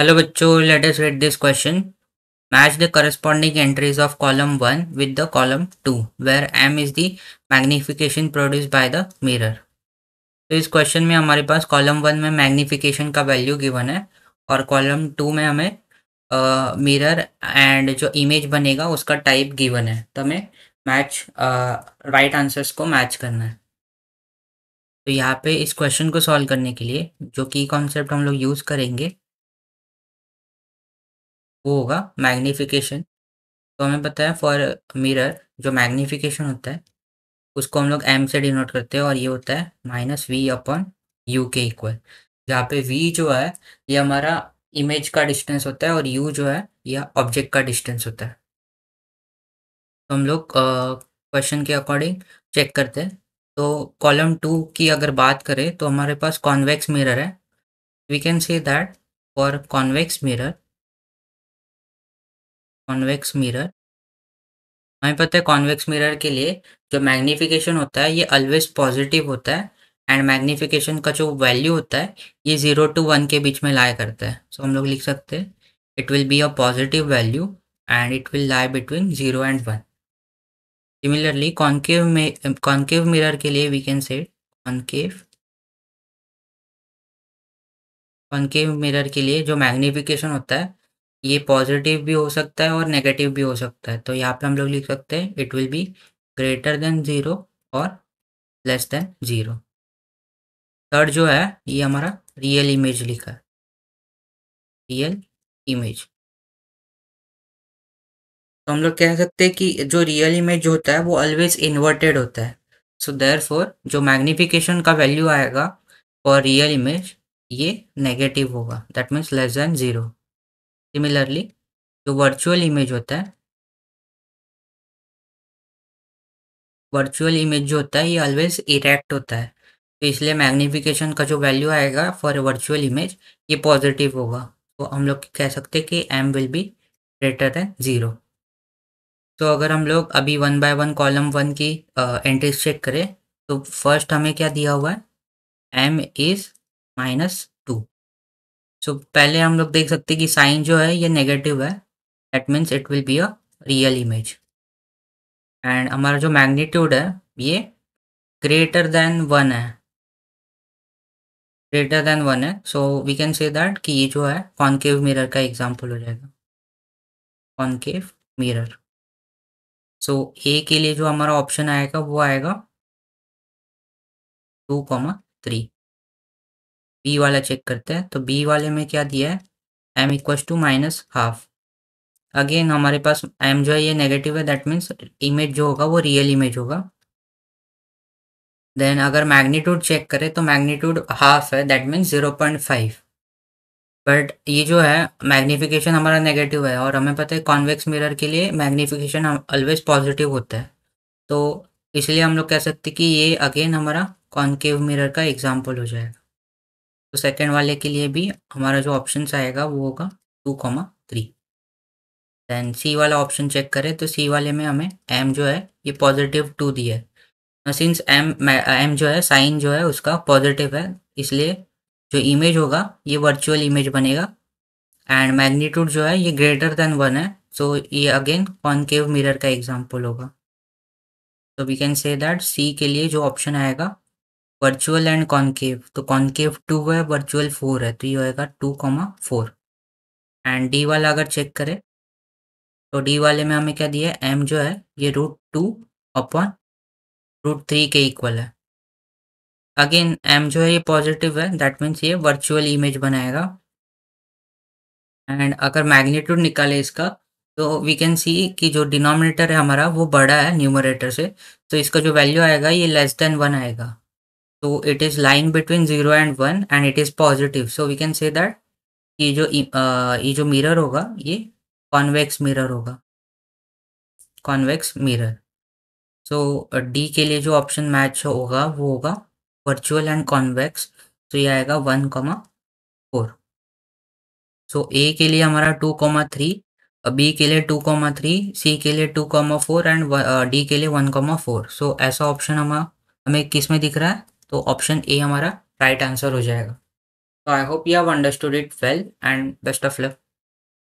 hello बच्चों let us read this question match the corresponding entries of column one with the column two where M is the magnification produced by the mirror तो इस question में हमारे पास column one में magnification का value given है और column to में हमें मिरर एंड जो इमेज बनेगा उसका टाइप गिवन है तो हमें मैच राइट आंसर्स को मैच करना है तो यहाँ पे इस क्वेश्चन को सॉल्व करने के लिए जो की कॉन्सेप्ट हम लोग यूज़ करेंगे वो होगा मैग्नीफिकेशन तो हमें पता है फॉर मिरर जो मैग्नीफिकेशन होता है उसको हम लोग एम से डिनोट करते हैं और ये होता है माइनस वी अपॉन यू के इक्वल जहाँ पे वी जो है ये हमारा इमेज का डिस्टेंस होता है और यू जो है यह ऑब्जेक्ट का डिस्टेंस होता है तो हम लोग क्वेश्चन के अकॉर्डिंग चेक करते हैं तो कॉलम टू की अगर बात करें तो हमारे पास कॉन्वेक्स मिरर है we can say that for convex mirror convex mirror हमें पता है कॉन्वेक्स मिरर के लिए जो मैग्निफिकेशन होता है ये ऑलवेज पॉजिटिव होता है एंड मैग्निफिकेशन का जो वैल्यू होता है ये जीरो टू वन के बीच में लाया करता है सो so, हम लोग लिख सकते हैं it will be a positive value and it will lie between zero and one similarly concave में कॉन्केव मिरर के लिए we can say concave concave mirror के लिए जो मैग्निफिकेशन होता है ये पॉजिटिव भी हो सकता है और नेगेटिव भी हो सकता है तो यहाँ पे हम लोग लिख सकते हैं it will be greater than zero और लेस देन ज़ीरो थर्ड जो है ये हमारा रियल इमेज लिखा है रियल इमेज तो हम लोग कह सकते हैं कि जो रियल इमेज होता है वो ऑलवेज इन्वर्टेड होता है सो so देयरफॉर जो मैग्निफिकेशन का वैल्यू आएगा फॉर रियल इमेज ये नेगेटिव होगा that means less than zero similarly जो वर्चुअल इमेज होता है वर्चुअल इमेज जो होता है ये ऑलवेज इरेक्ट होता है तो इसलिए मैग्निफिकेशन का जो वैल्यू आएगा फॉर वर्चुअल इमेज ये पॉजिटिव होगा तो हम लोग कह सकते हैं कि M will be greater than zero तो अगर हम लोग अभी one by one column one की एंट्रीज चेक करें तो फर्स्ट हमें क्या दिया हुआ है एम इज़ माइनस सो पहले हम लोग देख सकते हैं कि साइन जो है ये नेगेटिव है that means it will be a real image and हमारा जो मैग्नीट्यूड है ये ग्रेटर देन वन है ग्रेटर देन वन है so we can say that कि ये जो है कॉन्केव मिरर का एग्जाम्पल हो जाएगा कॉन्केव मिरर सो ए के लिए जो हमारा ऑप्शन आएगा वो आएगा टू कॉमा थ्री बी वाला चेक करते हैं तो बी वाले में क्या दिया है M equal to minus half again हमारे पास एम जो है ये नेगेटिव है दैट मीन्स इमेज जो होगा वो रियल इमेज होगा देन अगर मैग्नीट्यूड चेक करें तो मैग्नीट्यूड हाफ है that means zero point five but ये जो है मैग्नीफिकेशन हमारा नेगेटिव है और हमें पता है कॉन्वेक्स मिरर के लिए मैग्नीफिकेशन ऑलवेज पॉजिटिव होता है तो इसलिए हम लोग कह सकते कि ये अगेन हमारा कॉन्केव मिरर का एग्जाम्पल हो जाएगा तो सेकेंड वाले के लिए भी हमारा जो ऑप्शन आएगा वो होगा two comma three then C वाला ऑप्शन चेक करें तो सी वाले में हमें एम जो है ये पॉजिटिव टू दिया है सिंस एम एम जो है साइन जो है उसका पॉजिटिव है इसलिए जो इमेज होगा ये वर्चुअल इमेज बनेगा एंड मैग्नीट्यूड जो है ये ग्रेटर देन वन है सो ये अगेन कॉनकेव मिरर का एग्जाम्पल होगा तो we can say that C के लिए जो ऑप्शन आएगा वर्चुअल एंड कॉन्केव तो कॉन्केव टू है वर्चुअल फोर है तो ये होएगा two comma four and D वाला अगर चेक करें तो डी वाले में हमें क्या दिया है एम जो है ये root two upon root three के इक्वल है अगेन एम जो है ये पॉजिटिव है दैट मीन्स ये वर्चुअल इमेज बनाएगा एंड अगर मैग्नीट्यूड निकाले इसका तो वी कैन सी कि जो डिनोमिनेटर है हमारा वो बड़ा है न्यूमरेटर से तो इसका जो वैल्यू आएगा ये लेस देन वन आएगा तो it is lying between zero and one and it is positive so we can say that ये जो e, ये जो मिरर होगा ये कॉन्वेक्स मिरर होगा कॉन्वेक्स मिरर सो डी के लिए जो ऑप्शन मैच होगा वो होगा वर्चुअल एंड कॉन्वेक्स तो ये आएगा one comma four so A के लिए हमारा टू कॉमा थ्री बी के लिए टू कॉमा थ्री सी के लिए two comma four and D के लिए वन कॉमा फोर सो ऐसा ऑप्शन हम हमें किस में दिख रहा है तो ऑप्शन ए हमारा राइट right आंसर हो जाएगा तो I hope you have understood it well and best of luck